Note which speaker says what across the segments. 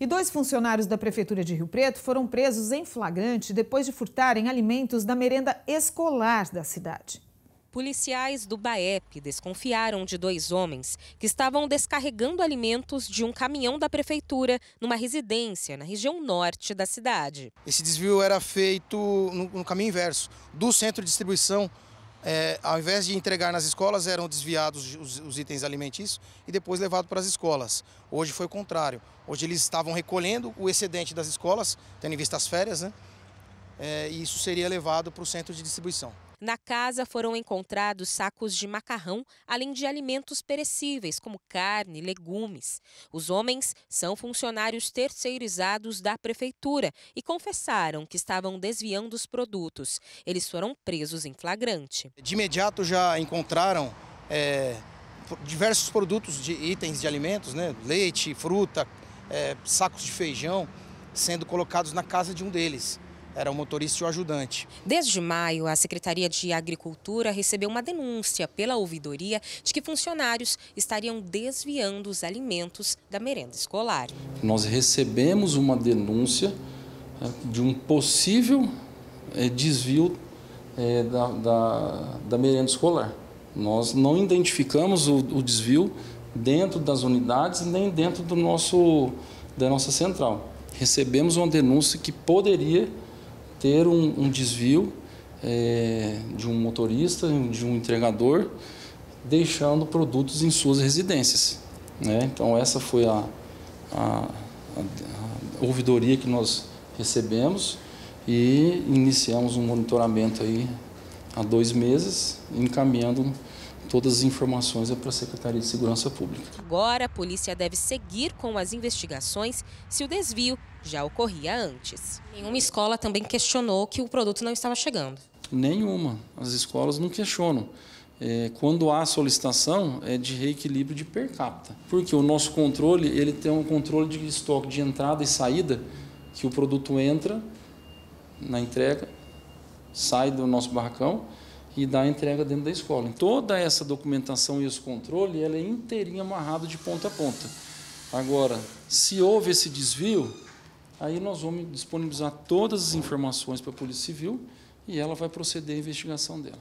Speaker 1: E dois funcionários da Prefeitura de Rio Preto foram presos em flagrante depois de furtarem alimentos da merenda escolar da cidade.
Speaker 2: Policiais do BAEP desconfiaram de dois homens que estavam descarregando alimentos de um caminhão da prefeitura numa residência na região norte da cidade.
Speaker 3: Esse desvio era feito no, caminho inverso, do centro de distribuição é, ao invés de entregar nas escolas, eram desviados os, os itens alimentícios e depois levados para as escolas. Hoje foi o contrário. Hoje eles estavam recolhendo o excedente das escolas, tendo em vista as férias, né? É, e isso seria levado para o centro de distribuição.
Speaker 2: Na casa foram encontrados sacos de macarrão, além de alimentos perecíveis, como carne, legumes. Os homens são funcionários terceirizados da prefeitura e confessaram que estavam desviando os produtos.
Speaker 3: Eles foram presos em flagrante. De imediato já encontraram. É, diversos produtos de itens de alimentos, né? leite, fruta, é, sacos de feijão, sendo colocados na casa de um deles era o motorista e o ajudante.
Speaker 2: Desde maio, a Secretaria de Agricultura recebeu uma denúncia pela ouvidoria de que funcionários estariam desviando os alimentos da merenda escolar.
Speaker 4: Nós recebemos uma denúncia né, de um possível eh, desvio eh, da, da, da merenda escolar. Nós não identificamos o, o desvio dentro das unidades nem dentro do nosso, da nossa central. Recebemos uma denúncia que poderia ter um, um desvio é, de um motorista, de um entregador, deixando produtos em suas residências. Né? Então, essa foi a, a, a, a ouvidoria que nós recebemos e iniciamos um monitoramento aí há dois meses, encaminhando todas as informações é para a Secretaria de Segurança Pública.
Speaker 2: Agora, a polícia deve seguir com as investigações se o desvio já ocorria antes. Nenhuma escola também questionou que o produto não estava chegando.
Speaker 4: Nenhuma. As escolas não questionam. É, quando há solicitação, é de reequilíbrio de per capita. Porque o nosso controle, ele tem um controle de estoque de entrada e saída, que o produto entra na entrega, sai do nosso barracão e da entrega dentro da escola. Então, toda essa documentação e esse controle, ela é inteirinha amarrada de ponta a ponta. Agora, se houve esse desvio, aí nós vamos disponibilizar todas as informações para a Polícia Civil e ela vai proceder à investigação dela.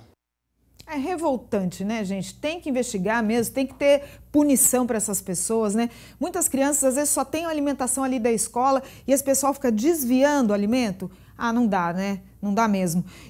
Speaker 1: É revoltante, né, gente? Tem que investigar mesmo, tem que ter punição para essas pessoas, né? Muitas crianças às vezes só têm alimentação ali da escola e esse pessoal fica desviando o alimento. Ah, não dá, né? Não dá mesmo.